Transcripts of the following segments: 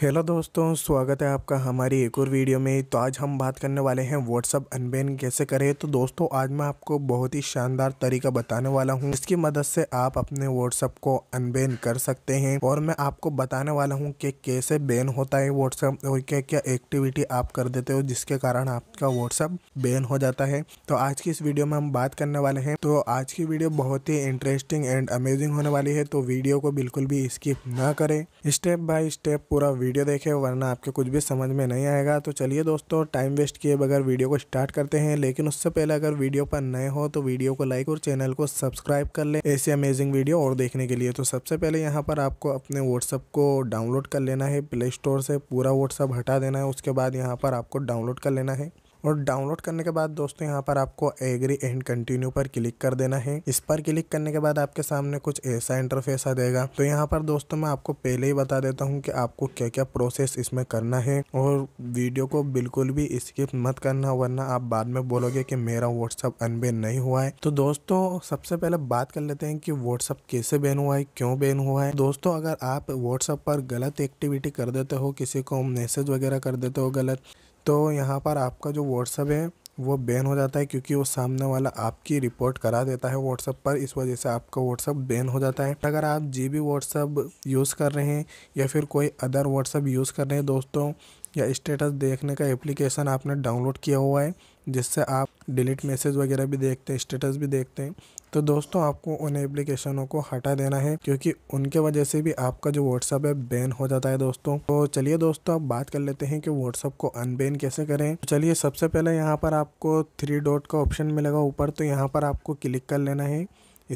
hello दोस्तों स्वागत है आपका हमारी एक और वीडियो में तो आज हम बात करने वाले हैं व्हाट्सअप अनबैन कैसे करें तो दोस्तों आज मैं आपको बहुत ही शानदार तरीका बताने वाला हूं इसकी मदद से आप अपने व्हाट्सअप को अनबैन कर सकते हैं और मैं आपको बताने वाला हूं कि कैसे बैन होता है व्हाट्सअप और क्या क्या एक्टिविटी आप कर देते हो जिसके कारण आपका व्हाट्सअप बैन हो जाता है तो आज की इस वीडियो में हम बात करने वाले हैं तो आज की वीडियो बहुत ही इंटरेस्टिंग एंड अमेजिंग होने वाली है तो वीडियो को बिल्कुल भी स्किप ना करें स्टेप बाय स्टेप पूरा वीडियो देखें वरना आपके कुछ भी समझ में नहीं आएगा तो चलिए दोस्तों टाइम वेस्ट किए बगैर वीडियो को स्टार्ट करते हैं लेकिन उससे पहले अगर वीडियो पर नए हो तो वीडियो को लाइक और चैनल को सब्सक्राइब कर लें ऐसे अमेजिंग वीडियो और देखने के लिए तो सबसे पहले यहाँ पर आपको अपने व्हाट्सअप को डाउनलोड कर लेना है प्ले स्टोर से पूरा व्हाट्सअप हटा देना है उसके बाद यहाँ पर आपको डाउनलोड कर लेना है और डाउनलोड करने के बाद दोस्तों यहाँ पर आपको एग्री एंड कंटिन्यू पर क्लिक कर देना है इस पर क्लिक करने के बाद आपके सामने कुछ ऐसा इंटरफेस आ जाएगा तो यहाँ पर दोस्तों मैं आपको पहले ही बता देता हूँ कि आपको क्या क्या प्रोसेस इसमें करना है और वीडियो को बिल्कुल भी स्किप मत करना वरना आप बाद में बोलोगे की मेरा व्हाट्सअप अनबेन नहीं हुआ है तो दोस्तों सबसे पहले बात कर लेते हैं कि व्हाट्सअप कैसे बैन हुआ है क्यों बैन हुआ है दोस्तों अगर आप व्हाट्सअप पर गलत एक्टिविटी कर देते हो किसी को मैसेज वगैरह कर देते हो गलत तो यहाँ पर आपका जो व्हाट्सअप है वो बैन हो जाता है क्योंकि वो सामने वाला आपकी रिपोर्ट करा देता है व्हाट्सअप पर इस वजह से आपका व्हाट्सअप बैन हो जाता है अगर आप जी बी व्हाट्सअप यूज़ कर रहे हैं या फिर कोई अदर व्हाट्सअप यूज़ कर रहे हैं दोस्तों या स्टेटस देखने का एप्लीकेशन आपने डाउनलोड किया हुआ है जिससे आप डिलीट मैसेज वगैरह भी देखते हैं स्टेटस भी देखते हैं तो दोस्तों आपको उन एप्लीकेशनों को हटा देना है क्योंकि उनके वजह से भी आपका जो व्हाट्सअप है बैन हो जाता है दोस्तों तो चलिए दोस्तों आप बात कर लेते हैं कि व्हाट्सअप को अनबैन कैसे करें तो चलिए सबसे पहले यहाँ पर आपको थ्री डॉट का ऑप्शन मिलेगा ऊपर तो यहाँ पर आपको क्लिक कर लेना है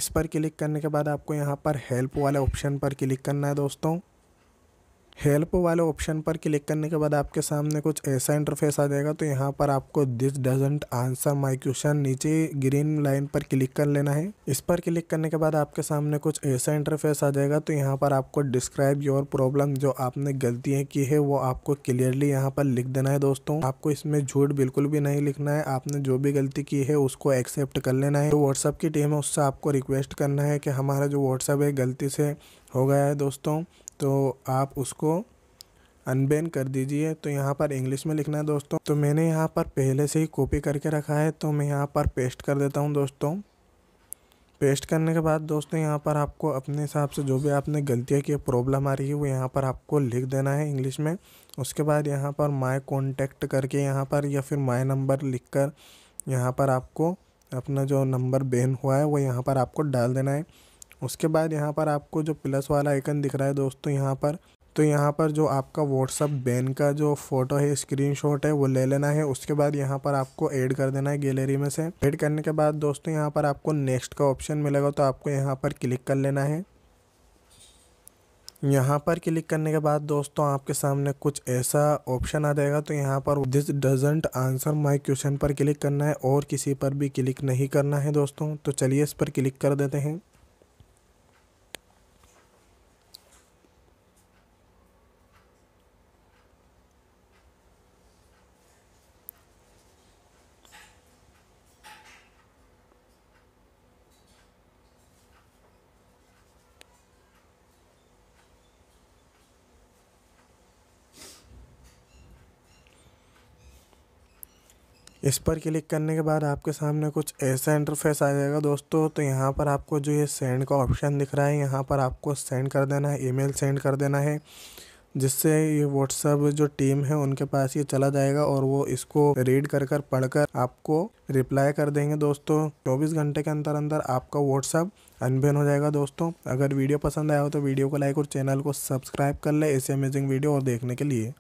इस पर क्लिक करने के बाद आपको यहाँ पर हेल्प वाले ऑप्शन पर क्लिक करना है दोस्तों हेल्प वाले ऑप्शन पर क्लिक करने के बाद आपके सामने कुछ ऐसा इंटरफेस आ जाएगा तो यहाँ पर आपको this doesn't answer my question नीचे ग्रीन लाइन पर क्लिक कर लेना है इस पर क्लिक करने के बाद आपके सामने कुछ ऐसा इंटरफेस आ जाएगा तो यहाँ पर आपको डिस्क्राइब योर प्रॉब्लम जो आपने गलतियाँ की है वो आपको क्लियरली यहाँ पर लिख देना है दोस्तों आपको इसमें झूठ बिल्कुल भी नहीं लिखना है आपने जो भी गलती की है उसको एक्सेप्ट कर लेना है व्हाट्सअप तो की टीम है उससे आपको रिक्वेस्ट करना है कि हमारा जो व्हाट्सअप है गलती से हो गया है दोस्तों तो आप उसको अनबैन कर दीजिए तो यहाँ पर इंग्लिश में लिखना है दोस्तों तो मैंने यहाँ पर पहले से ही कॉपी करके रखा है तो मैं यहाँ पर पेस्ट कर देता हूँ दोस्तों पेस्ट करने के बाद दोस्तों यहाँ पर आपको अपने हिसाब से जो भी आपने गलतियाँ की प्रॉब्लम आ रही है वो यहाँ पर आपको लिख देना है इंग्लिश में उसके बाद यहाँ पर माय कॉन्टैक्ट करके यहाँ पर या फिर माय नंबर लिख कर यहाँ पर आपको अपना जो नंबर बैन हुआ है वो यहाँ पर आपको डाल देना है उसके बाद यहाँ पर आपको जो प्लस वाला आइकन दिख रहा है दोस्तों यहाँ पर तो यहाँ पर जो आपका व्हाट्सअप बैन का जो फोटो है स्क्रीनशॉट है वो ले लेना है उसके बाद यहाँ पर आपको ऐड कर देना है गैलरी में से ऐड करने के बाद दोस्तों यहाँ पर आपको नेक्स्ट का ऑप्शन मिलेगा तो आपको यहाँ पर क्लिक कर लेना है यहाँ पर क्लिक करने के बाद दोस्तों आपके सामने कुछ ऐसा ऑप्शन आ जाएगा तो यहाँ पर this doesn't answer my question पर क्लिक करना है और किसी पर भी क्लिक नहीं करना है दोस्तों तो चलिए इस पर क्लिक कर देते हैं इस पर क्लिक करने के बाद आपके सामने कुछ ऐसा इंटरफेस आ जाएगा दोस्तों तो यहाँ पर आपको जो ये सेंड का ऑप्शन दिख रहा है यहाँ पर आपको सेंड कर देना है ईमेल सेंड कर देना है जिससे ये व्हाट्सअप जो टीम है उनके पास ये चला जाएगा और वो इसको रीड कर कर पढ़कर आपको रिप्लाई कर देंगे दोस्तों चौबीस घंटे के अंदर अंदर आपका व्हाट्सअप अनबेन हो जाएगा दोस्तों अगर वीडियो पसंद आया हो तो वीडियो को लाइक और चैनल को सब्सक्राइब कर ले ऐसे अमेजिंग वीडियो और देखने के लिए